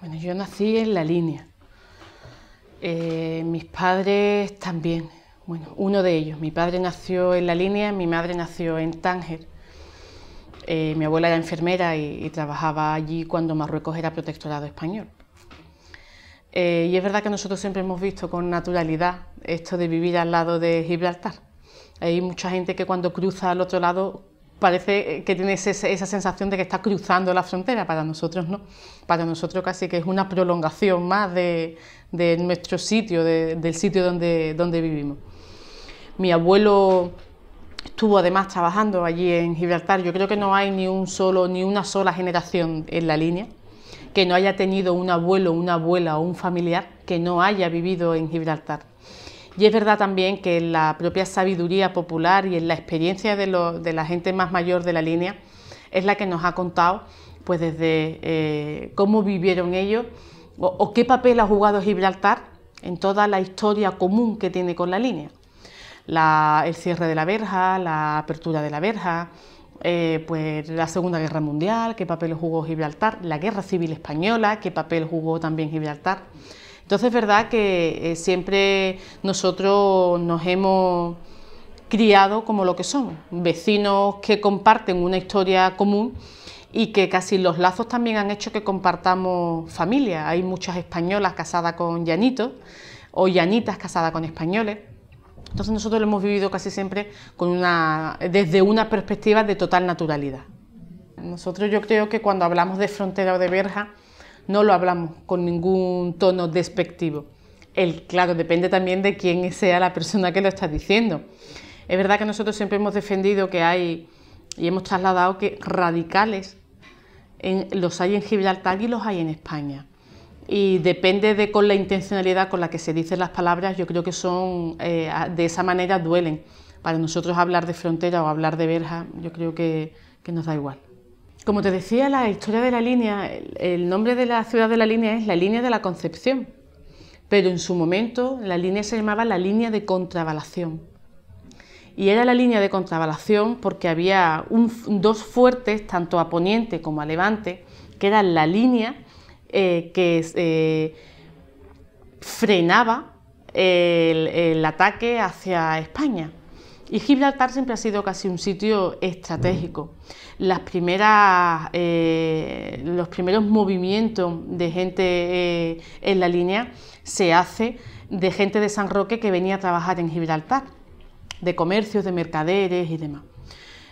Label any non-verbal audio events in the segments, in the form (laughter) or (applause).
Bueno, yo nací en La Línea. Eh, mis padres también. Bueno, uno de ellos. Mi padre nació en La Línea, mi madre nació en Tánger. Eh, mi abuela era enfermera y, trabajaba allí cuando Marruecos era protectorado español. Eh, y es verdad que nosotros siempre hemos visto con naturalidad esto de vivir al lado de Gibraltar. Hay mucha gente que cuando cruza al otro lado parece eh, que tienes esa sensación de que está cruzando la frontera, para nosotros no, para nosotros casi que es una prolongación más de, nuestro sitio, del sitio donde, donde vivimos. Mi abuelo estuvo además trabajando allí en Gibraltar, yo creo que no hay ni un solo, ni una sola generación en la línea que no haya tenido un abuelo, una abuela o un familiar que no haya vivido en Gibraltar. Y es verdad también que la propia sabiduría popular y en la experiencia de, la gente más mayor de la línea es la que nos ha contado pues desde eh, cómo vivieron ellos o, qué papel ha jugado Gibraltar en toda la historia común que tiene con la línea. el cierre de la verja, la apertura de la verja, eh, pues la Segunda Guerra Mundial, qué papel jugó Gibraltar, la Guerra Civil Española, qué papel jugó también Gibraltar. Entonces es verdad que eh, siempre nosotros nos hemos criado como lo que somos, vecinos que comparten una historia común y que casi los lazos también han hecho que compartamos familia. Hay muchas españolas casadas con llanitos o llanitas casadas con españoles. Entonces nosotros lo hemos vivido casi siempre desde una perspectiva de total naturalidad. Nosotros yo creo que cuando hablamos de frontera o de verja, no lo hablamos con ningún tono despectivo. El, claro, depende también de quién sea la persona que lo está diciendo. Es verdad que nosotros siempre hemos defendido que hay y hemos trasladado que radicales los hay en Gibraltar y los hay en España. Y depende de con la intencionalidad con la que se dicen las palabras, yo creo que son eh, de esa manera duelen. Para nosotros hablar de frontera o hablar de verja, yo creo que nos da igual. Como te decía, la historia de la línea, el, nombre de la ciudad de la línea es la línea de la Concepción, pero en su momento la línea se llamaba la línea de contravalación. Y era la línea de contravalación porque había dos fuertes, tanto a poniente como a levante, que eran la línea eh, que eh, frenaba el ataque hacia España. Y Gibraltar siempre ha sido casi un sitio estratégico. Mm. Las primeras, eh, los primeros movimientos de gente eh, en la línea se hace de gente de San Roque que venía a trabajar en Gibraltar, de comercios, de mercaderes y demás.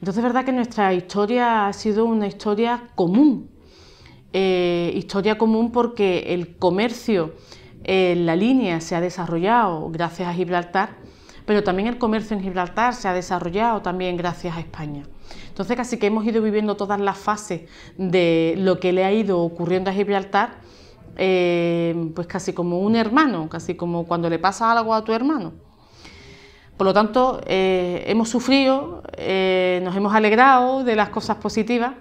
Entonces es verdad que nuestra historia ha sido una historia común, eh, historia común porque el comercio en la línea se ha desarrollado gracias a Gibraltar pero también el comercio en Gibraltar se ha desarrollado también gracias a España. Entonces casi que hemos ido viviendo todas las fases de lo que le ha ido ocurriendo a Gibraltar, eh, pues casi como un hermano, casi como cuando le pasa algo a tu hermano. Por lo tanto, eh, hemos sufrido, eh, nos hemos alegrado de las cosas positivas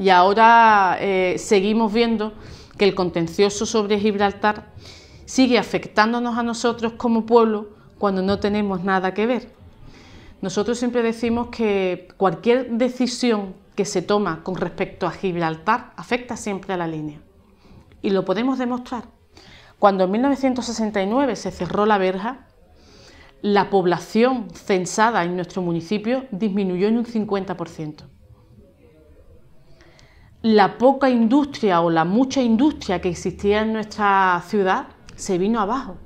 y ahora seguimos viendo que el contencioso sobre Gibraltar sigue afectándonos a nosotros como pueblo cuando no tenemos nada que ver. Nosotros siempre decimos que cualquier decisión que se toma con respecto a Gibraltar afecta siempre a la línea. Y lo podemos demostrar. Cuando en 1969 se cerró la verja, la población censada en nuestro municipio disminuyó en un 50%. La poca industria o la mucha industria que existía en nuestra ciudad se vino abajo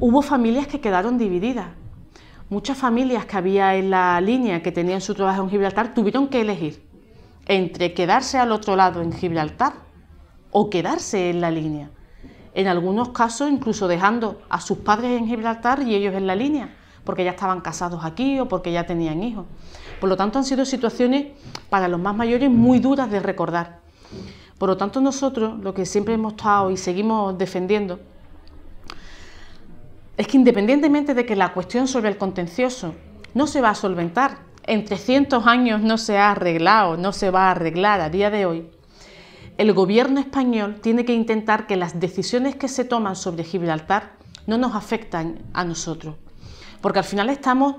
hubo familias que quedaron divididas. Muchas familias que había en la línea que tenían su trabajo en Gibraltar tuvieron que elegir entre quedarse al otro lado en Gibraltar o quedarse en la línea. En algunos casos incluso dejando a sus padres en Gibraltar y ellos en la línea, porque ya estaban casados aquí o porque ya tenían hijos. Por lo tanto, han sido situaciones para los más mayores muy duras de recordar. Por lo tanto, nosotros lo que siempre hemos estado y seguimos defendiendo es que independientemente de que la cuestión sobre el contencioso no se va a solventar, en 300 años no se ha arreglado, no se va a arreglar a día de hoy, el gobierno español tiene que intentar que las decisiones que se toman sobre Gibraltar no nos afectan a nosotros, porque al final estamos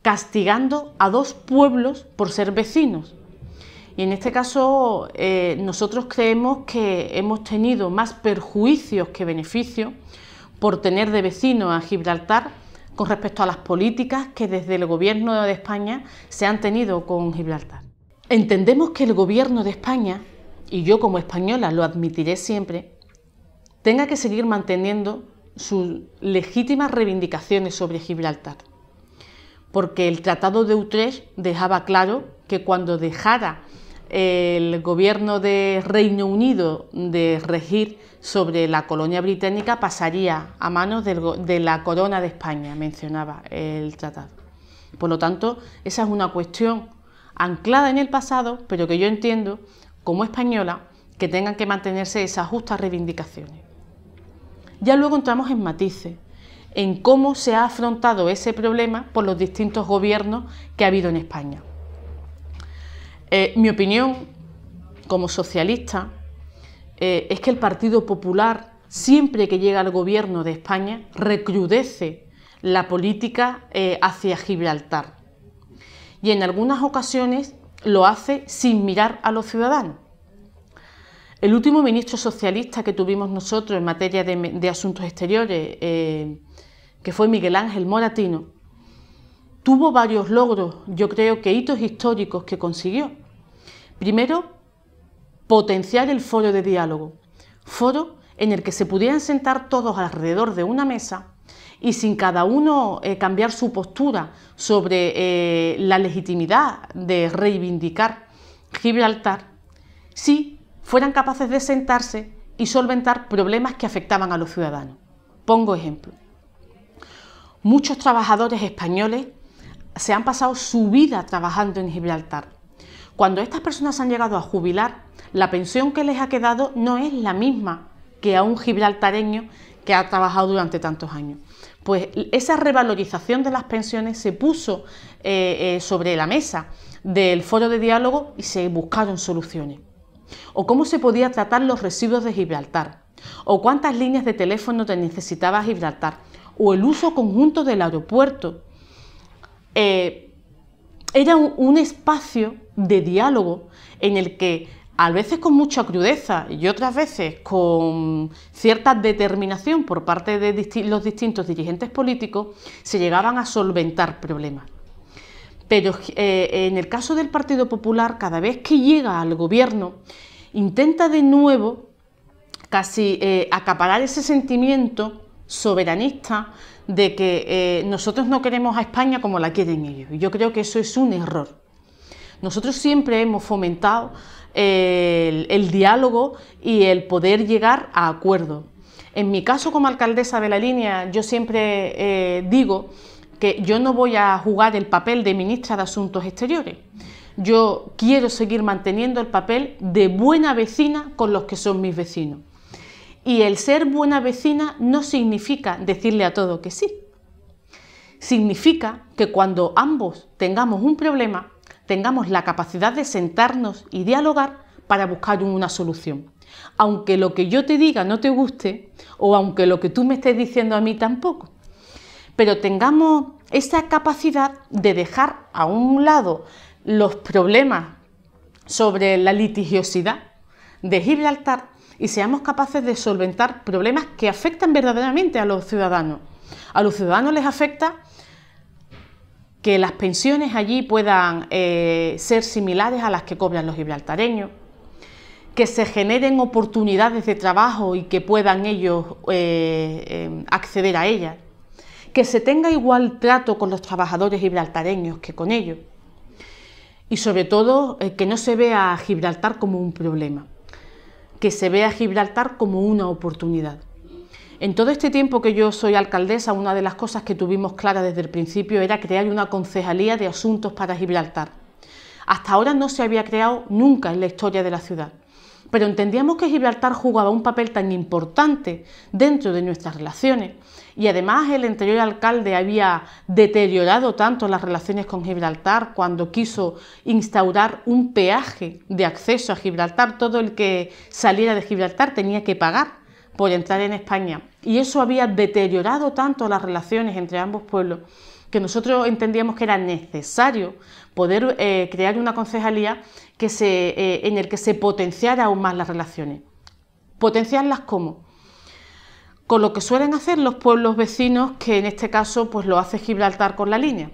castigando a dos pueblos por ser vecinos. Y en este caso eh, nosotros creemos que hemos tenido más perjuicios que beneficios por tener de vecino a Gibraltar con respecto a las políticas que desde el Gobierno de España se han tenido con Gibraltar. Entendemos que el Gobierno de España, y yo como española lo admitiré siempre, tenga que seguir manteniendo sus legítimas reivindicaciones sobre Gibraltar, porque el Tratado de Utrecht dejaba claro que cuando dejara el gobierno de Reino Unido de regir sobre la colonia británica pasaría a manos de la corona de España, mencionaba el tratado. Por lo tanto, esa es una cuestión anclada en el pasado, pero que yo entiendo, como española, que tengan que mantenerse esas justas reivindicaciones. Ya luego entramos en matices, en cómo se ha afrontado ese problema por los distintos gobiernos que ha habido en España. Eh, mi opinión como socialista eh, es que el Partido Popular, siempre que llega al gobierno de España, recrudece la política eh, hacia Gibraltar. Y en algunas ocasiones lo hace sin mirar a los ciudadanos. El último ministro socialista que tuvimos nosotros en materia de, asuntos exteriores, que fue Miguel Ángel Moratino, Tuvo varios logros, yo creo que hitos históricos que consiguió. Primero, potenciar el foro de diálogo, foro en el que se pudieran sentar todos alrededor de una mesa y sin cada uno eh, cambiar su postura sobre eh, la legitimidad de reivindicar Gibraltar, si fueran capaces de sentarse y solventar problemas que afectaban a los ciudadanos. Pongo ejemplo. Muchos trabajadores españoles se han pasado su vida trabajando en Gibraltar. Cuando estas personas han llegado a jubilar, la pensión que les ha quedado no es la misma que a un gibraltareño que ha trabajado durante tantos años. Pues esa revalorización de las pensiones se puso eh, eh, sobre la mesa del foro de diálogo y se buscaron soluciones. O cómo se podía tratar los residuos de Gibraltar. O cuántas líneas de teléfono te necesitaba Gibraltar. O el uso conjunto del aeropuerto eh, era un, espacio de diálogo en el que a veces con mucha crudeza y otras veces con cierta determinación por parte de los distintos dirigentes políticos, se llegaban a solventar problemas. Pero eh, en el caso del Partido Popular, cada vez que llega al gobierno, intenta de nuevo casi eh, acaparar ese sentimiento soberanista de que eh, nosotros no queremos a España como la quieren ellos. Y yo creo que eso es un error. Nosotros siempre hemos fomentado eh, el, diálogo y el poder llegar a acuerdos. En mi caso como alcaldesa de la línea, yo siempre eh, digo que yo no voy a jugar el papel de ministra de Asuntos Exteriores. Yo quiero seguir manteniendo el papel de buena vecina con los que son mis vecinos. Y el ser buena vecina no significa decirle a todo que sí. Significa que cuando ambos tengamos un problema, tengamos la capacidad de sentarnos y dialogar para buscar una solución. Aunque lo que yo te diga no te guste o aunque lo que tú me estés diciendo a mí tampoco. Pero tengamos esa capacidad de dejar a un lado los problemas sobre la litigiosidad de Gibraltar y seamos capaces de solventar problemas que afectan verdaderamente a los ciudadanos. A los ciudadanos les afecta que las pensiones allí puedan eh, ser similares a las que cobran los gibraltareños, que se generen oportunidades de trabajo y que puedan ellos eh, em, acceder a ellas, que se tenga igual trato con los trabajadores gibraltareños que con ellos y sobre todo eh, que no se vea a Gibraltar como un problema que se vea Gibraltar como una oportunidad. En todo este tiempo que yo soy alcaldesa, una de las cosas que tuvimos clara desde el principio era crear una concejalía de asuntos para Gibraltar. Hasta ahora no se había creado nunca en la historia de la ciudad pero entendíamos que Gibraltar jugaba un papel tan importante dentro de nuestras relaciones y además el anterior alcalde había deteriorado tanto las relaciones con Gibraltar cuando quiso instaurar un peaje de acceso a Gibraltar, todo el que saliera de Gibraltar tenía que pagar por entrar en España y eso había deteriorado tanto las relaciones entre ambos pueblos que nosotros entendíamos que era necesario poder eh, crear una concejalía que se, eh, en el que se potenciara aún más las relaciones. ¿Potenciarlas cómo? Con lo que suelen hacer los pueblos vecinos, que en este caso pues, lo hace Gibraltar con la línea,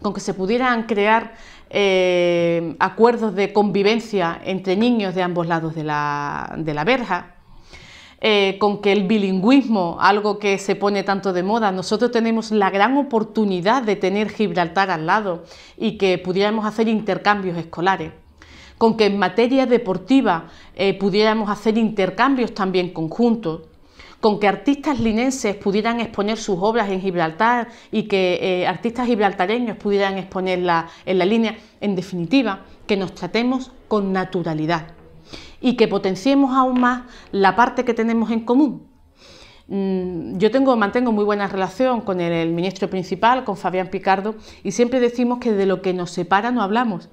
con que se pudieran crear eh, acuerdos de convivencia entre niños de ambos lados de la, de la verja, eh, con que el bilingüismo, algo que se pone tanto de moda, nosotros tenemos la gran oportunidad de tener Gibraltar al lado y que pudiéramos hacer intercambios escolares con que en materia deportiva eh, pudiéramos hacer intercambios también conjuntos, con que artistas linenses pudieran exponer sus obras en Gibraltar y que eh, artistas gibraltareños pudieran exponerla en la línea. En definitiva, que nos tratemos con naturalidad y que potenciemos aún más la parte que tenemos en común. Mm, yo tengo, mantengo muy buena relación con el, ministro principal, con Fabián Picardo, y siempre decimos que de lo que nos separa no hablamos,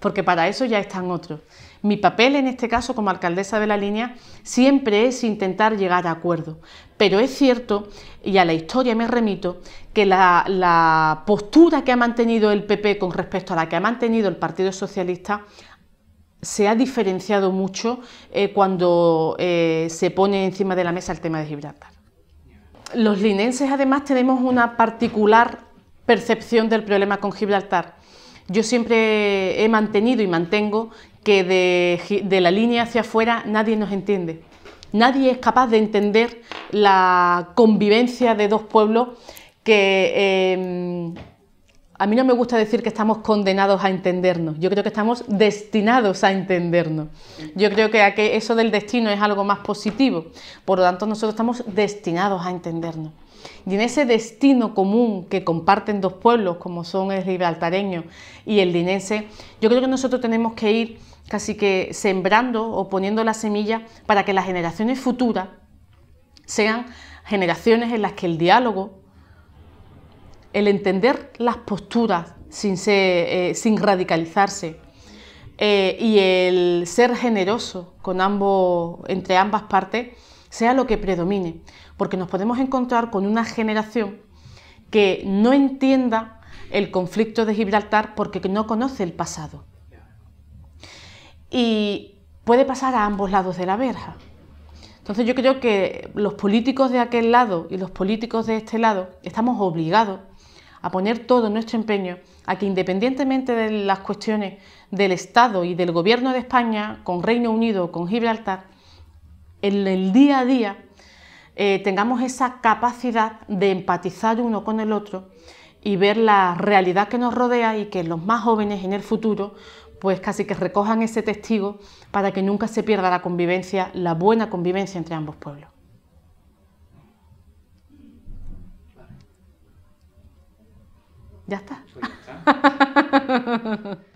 porque para eso ya están otros. Mi papel en este caso como alcaldesa de la línea siempre es intentar llegar a acuerdos, pero es cierto, y a la historia me remito, que la, postura que ha mantenido el PP con respecto a la que ha mantenido el Partido Socialista se ha diferenciado mucho eh, cuando eh, se pone encima de la mesa el tema de Gibraltar. Los linenses además tenemos una particular percepción del problema con Gibraltar. Yo siempre he mantenido y mantengo que de, la línea hacia afuera nadie nos entiende. Nadie es capaz de entender la convivencia de dos pueblos que... Em, a mí no me gusta decir que estamos condenados a entendernos, yo creo que estamos destinados a entendernos. Yo creo que eso del destino es algo más positivo, por lo tanto nosotros estamos destinados a entendernos. Y en ese destino común que comparten dos pueblos, como son el ribaltareño y el dinense... yo creo que nosotros tenemos que ir casi que sembrando o poniendo la semilla para que las generaciones futuras sean generaciones en las que el diálogo, el entender las posturas sin, eh, sin radicalizarse eh, y el ser generoso con ambos, entre ambas partes sea lo que predomine, porque nos podemos encontrar con una generación que no entienda el conflicto de Gibraltar porque no conoce el pasado. Y puede pasar a ambos lados de la verja. Entonces yo creo que los políticos de aquel lado y los políticos de este lado estamos obligados a poner todo nuestro empeño a que independientemente de las cuestiones del Estado y del Gobierno de España, con Reino Unido, con Gibraltar, en el día a día eh, tengamos esa capacidad de empatizar uno con el otro y ver la realidad que nos rodea y que los más jóvenes en el futuro pues casi que recojan ese testigo para que nunca se pierda la convivencia, la buena convivencia entre ambos pueblos. Ya está. Eso ya está. (laughs)